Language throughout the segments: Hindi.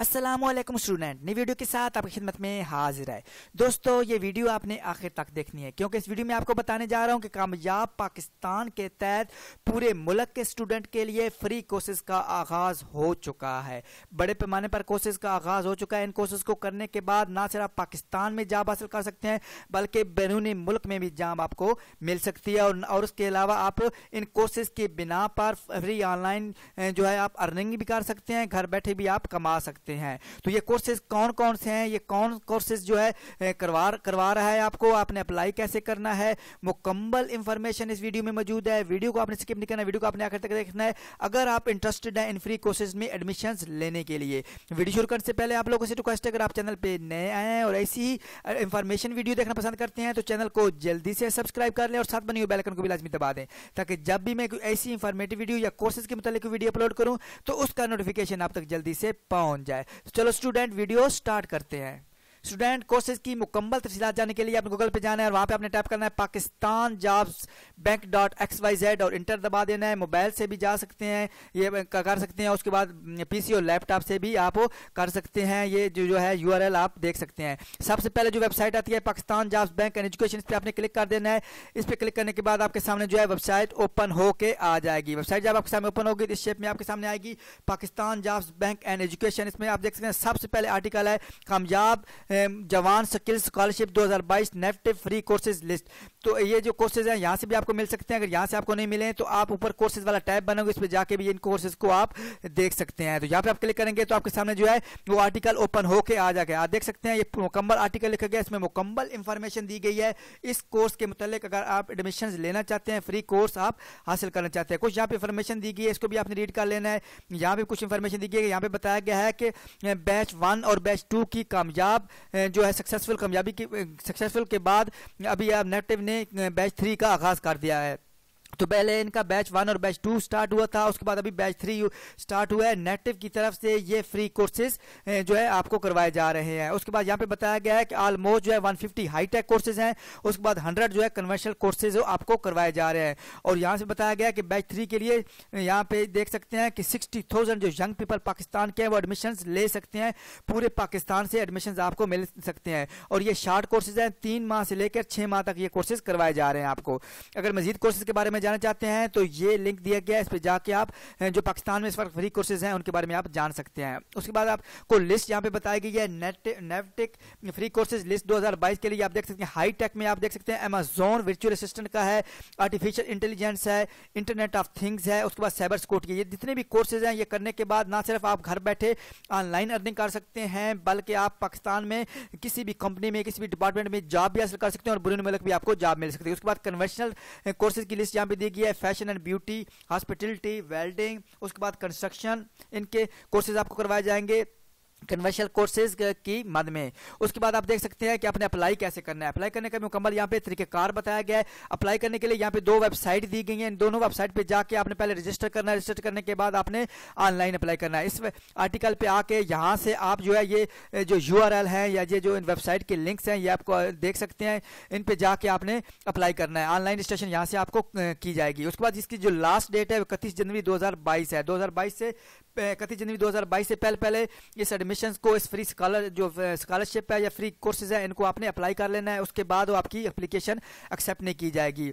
असलम स्टूडेंट नई वीडियो के साथ आपकी खिदमत में हाजिर है दोस्तों ये वीडियो आपने आखिर तक देखनी है क्योंकि इस वीडियो में आपको बताने जा रहा हूँ कि कामयाब पाकिस्तान के तहत पूरे मुल्क के स्टूडेंट के लिए फ्री कोर्सेज का आगाज़ हो चुका है बड़े पैमाने पर कोर्सेज का आगाज़ हो चुका है इन कोर्सेज को करने के बाद ना सिर्फ आप पाकिस्तान में जाब हासिल कर सकते हैं बल्कि बैरूनी मुल्क में भी जाब आपको मिल सकती है और, और उसके अलावा आप इन कोर्सेज की बिना पर फ्री ऑनलाइन जो है आप अर्निंग भी कर सकते हैं घर बैठे भी आप कमा सकते हैं सकते हैं तो ये कोर्सेज कौन कौन से हैं ये कौन कोर्सेज जो है करवा करवा रहा है आपको आपने अप्लाई कैसे करना है मुकम्मल इंफॉर्मेशन इस वीडियो में मौजूद है वीडियो को आपने स्किप नहीं करना वीडियो को आपने आखिर तक देखना है अगर आप इंटरेस्टेड हैं इन फ्री कोर्सेज में एडमिशन लेने के लिए वीडियो शुरू करने से पहले आप लोगों से रिक्वेस्ट है अगर आप चैनल पर नए आए हैं और ऐसी ही इंफॉर्मेशन वीडियो देखना पसंद करते हैं तो चैनल को जल्दी से सब्सक्राइब कर लें और साथ बनी हुई बेलकन को भी लाजमी दबा दें ताकि जब भी मैं ऐसी इंफॉर्मेटिव वीडियो या कोर्सेज के मुतालिक वीडियो अपलोड करूँ तो उसका नोटिफिकेशन आप तक जल्दी से पहुंच जाए है तो चलो स्टूडेंट वीडियो स्टार्ट करते हैं स्टूडेंट कोर्सेज की मुकम्मल तफसीत जाने के लिए आपने गूगल पे जाना है और वहाँ पे आपने टाइप करना है Pakistan jobs bank dot X Y Z और इंटर दबा देना है मोबाइल से भी जा सकते हैं ये कर सकते हैं उसके बाद पीसी और लैपटॉप से भी आप कर सकते हैं ये जो जो है यू आप देख सकते हैं सबसे पहले जो वेबसाइट आती है Pakistan jobs bank and education इस पर आपने क्लिक कर देना है इस पर क्लिक करने के बाद आपके सामने जो है वेबसाइट ओपन होकर आ जाएगी वेबसाइट जब आपके सामने ओपन होगी तो इस शेप में आपके सामने आएगी Pakistan jobs bank and education इसमें आप देख सकते हैं सबसे पहले आर्टिकल है कामयाब जवान स्किल स्कॉलरशिप 2022 नेफ्ट फ्री कोर्सेज लिस्ट तो ये जो कोर्सेज हैं यहाँ से भी आपको मिल सकते हैं अगर यहाँ से आपको नहीं मिले तो आप ऊपर कोर्सेज वाला टैब बनोगे इस पर जाके भी इन कोर्सेज को आप देख सकते हैं तो यहाँ पे आप क्लिक करेंगे तो आपके सामने जो है वो आर्टिकल ओपन होके आ जाके आप देख सकते हैं ये मुकम्मल आर्टिकल लिखा गया इसमें मुकम्मल इन्फॉर्मेशन दी गई है इस कोर्स के मुतालिक अगर आप एडमिशन लेना चाहते हैं फ्री कोर्स आप हासिल करना चाहते हैं कुछ यहाँ पे इन्फॉर्मेशन दी गई है इसको भी आपने रीड कर लेना है यहाँ पे कुछ इन्फॉर्मेशन दी गई है यहाँ पे बताया गया है कि बैच वन और बैच टू की कामयाब जो है सक्सेसफुल कामयाबी की सक्सेसफुल के बाद अभी नेटिव ने बैच थ्री का आगाज़ कर दिया है तो पहले इनका बैच वन और बैच टू स्टार्ट हुआ था उसके बाद अभी बैच थ्री स्टार्ट हुआ है नेटिव की तरफ से ये फ्री कोर्सेज जो है आपको करवाए जा रहे हैं उसके बाद यहाँ पे बताया गया है कि ऑलमोस्ट जो है 150 हाईटेक कोर्सेज हैं उसके बाद 100 जो है कन्वेंशनल कोर्सेज आपको करवाए जा रहे हैं और यहाँ से बताया गया कि बैच थ्री के लिए यहाँ पे देख सकते हैं कि सिक्सटी जो यंग पीपल पाकिस्तान के हैं वो एडमिशन ले सकते हैं पूरे पाकिस्तान से एडमिशन आपको मिल सकते हैं और ये शार्ट कोर्सेज हैं तीन माह से लेकर छः माह तक ये कोर्सेज करवाए जा रहे हैं आपको अगर मजीद कोर्सेज के बारे में में जाना चाहते हैं तो ये लिंक दिया गया है इस पर जाके आप जो पाकिस्तान में इस वक्त फ्री कोर्सेज हैं उनके बारे में आप जान सकते हैं उसके बाद आपको लिस्ट यहाँ पे बताई गई है नेट नेवटिक फ्री कोर्सेज लिस्ट 2022 के लिए आप देख सकते हैं हाई टेक में आप देख सकते हैं अमेजोन वर्चुअल असिस्टेंट का है आर्टिफिशियल इंटेलिजेंस है इंटरनेट ऑफ थिंग्स है उसके बाद साइबर सिक्योरिटी ये जितने भी कोर्सेज हैं ये करने के बाद ना सिर्फ आप घर बैठे ऑनलाइन अर्निंग कर सकते हैं बल्कि आप पाकिस्तान में किसी भी कंपनी में किसी भी डिपार्टमेंट में जॉब भी हासिल कर सकते हैं और बुरे मुल्क भी आपको जॉब मिल सकती है उसके बाद कन्वेंशनल कोर्सेज की लिस्ट यहाँ भी दी गई है fashion and beauty hospitality welding उसके बाद कंस्ट्रक्शन इनके कोर्सेज आपको करवाए जाएंगे कन्वर्शियल कोर्सेज uh, की मद में उसके बाद आप देख सकते हैं कि आपने अप्लाई कैसे करना है अप्लाई करने का मुकम्मल यहाँ पे तरीकेकार बताया गया है अप्लाई करने के लिए यहाँ पे दो वेबसाइट दी गई हैं दोनों वेबसाइट पे जाके आपने पहले रजिस्टर करना है रजिस्टर करने के बाद आपने ऑनलाइन अप्लाई करना है इस आर्टिकल पे आके यहाँ से आप जो है ये जो यू है या ये जो इन वेबसाइट के लिंक्स हैं ये आपको uh, देख सकते हैं इन पर जाके आपने अप्लाई करना है ऑनलाइन रजिस्ट्रेशन यहाँ से आपको uh, की जाएगी उसके बाद इसकी जो लास्ट डेट है वो इकतीस जनवरी दो है दो से इकतीस जनवरी दो से पहले पहले इस एडमिशन एडमिशन को इस फ्री स्कॉलर जो स्कॉलरशिप है या फ्री कोर्सेज है इनको आपने अप्लाई कर लेना है उसके बाद वो आपकी एप्लीकेशन एक्सेप्ट नहीं की जाएगी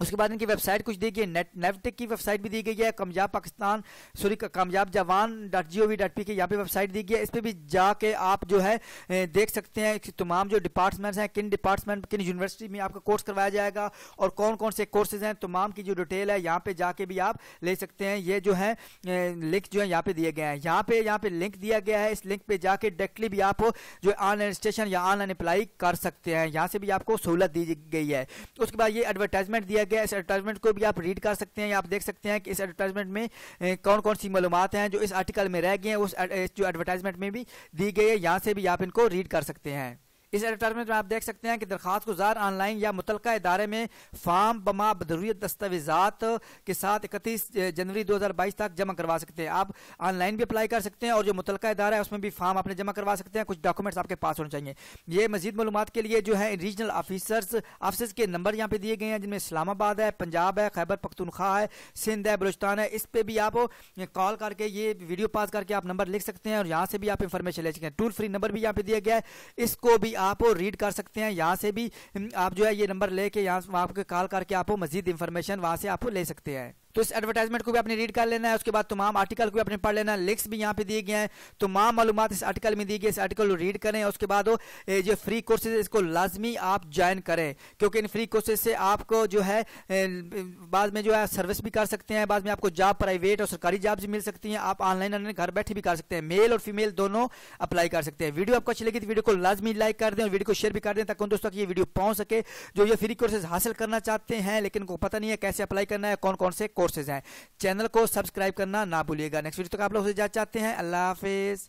उसके बाद इनकी वेबसाइट कुछ दी गई नेट नेवटेक की वेबसाइट भी दी गई है कामयाब Pakistan sorry Kamyab Jawan dot G O V dot P K यहाँ पे वेबसाइट दी गई है इस पर भी जाके आप जो है देख सकते हैं कि तमाम जो डिपार्टमेंट्स हैं किन डिपार्टमेंट किन यूनिवर्सिटी में आपका कोर्स करवाया जाएगा और कौन कौन से कोर्सेज हैं तमाम की जो डिटेल है यहाँ पर जाके भी आप ले सकते हैं ये जो है लिंक जो है यहाँ पे दिए गए हैं यहाँ पे यहाँ पे लिंक दिया गया है इस लिंक पर जाके डायरेक्टली भी आप जो ऑनलाइन रजिस्ट्रेशन या ऑनलाइन अप्लाई कर सकते हैं यहाँ से भी आपको सहूलत दी गई है उसके बाद ये एडवर्टाइजमेंट दिया दिया गया इस एडवर्टाइजमेंट को भी आप रीड कर सकते हैं या आप देख सकते हैं कि इस एडवर्टाइजमेंट में कौन कौन सी मालूम हैं जो इस आर्टिकल में रह गए हैं उस जो एडवर्टाइजमेंट में भी दी गई है यहाँ से भी आप इनको रीड कर सकते हैं इस एडवर्टाइजमेंट में आप देख सकते हैं कि दरखास्त गुजार ऑनलाइन या मुतल इदारे में फार्म बमा बदरूत दस्तावेजात के साथ इकतीस जनवरी दो हज़ार बाईस तक जमा करवा सकते हैं आप ऑनलाइन भी अप्लाई कर सकते हैं और जो मुतल इदारा है उसमें भी फॉर्म आपने जमा करवा सकते हैं कुछ डॉक्यूमेंट्स आपके पास होने चाहिए ये मजीद मालूम के लिए जो है रीजनल ऑफिसर्स ऑफिसर्स के नंबर यहाँ पे दिए गए हैं जिनमें इस्लामाबाद है पंजाब है खैबर पख्तनख्वा है सिंध है बलुस्तान है इस पर भी आप कॉल करके ये वीडियो पास करके आप नंबर लिख सकते हैं और यहाँ से भी आप इंफॉर्मेशन ले सकते हैं टूल फ्री नंबर भी यहाँ पे दिया गया है इसको भी आप रीड कर सकते हैं यहाँ से भी हम्म, आप जो है ये नंबर लेके यहाँ आपके कॉल करके आप मजीद इन्फॉर्मेशन वहाँ से आप ले सकते हैं तो इस एडवर्टाइजमेंट को भी आपने रीड कर लेना है उसके बाद तमाम आर्टिकल को भी आपने पढ़ लेना है लिंक्स भी यहाँ पे दिए गए हैं तमाम मालूम इस आर्टिकल में दी गई इस आर्टिकल को रीड करें उसके बाद जो फ्री कोर्सेज इसको लाजमी आप ज्वाइन करें क्योंकि इन फ्री कोर्सेज से आपको जो है बाद में जो है सर्विस भी कर सकते हैं बाद में आपको जॉब प्राइवेट और सरकारी जॉब मिल सकती है आप ऑनलाइन घर बैठे भी कर सकते हैं मेल और फीमेल दोनों अप्लाई कर सकते हैं वीडियो आपको अच्छी लगी तो वीडियो को लाजमी लाइक कर दें और वीडियो को शेयर भी कर दें ताकि दोस्तों की ये वीडियो पहुंच सके जो ये फ्री कोर्सेज हासिल करना चाहते हैं लेकिन उनको पता नहीं है कैसे अप्लाई करना है कौन कौन से कोर्सेज हैं चैनल को सब्सक्राइब करना ना भूलिएगा नेक्स्ट वीडियो तक आप लोग से जा चाहते हैं अल्लाह हाफिज़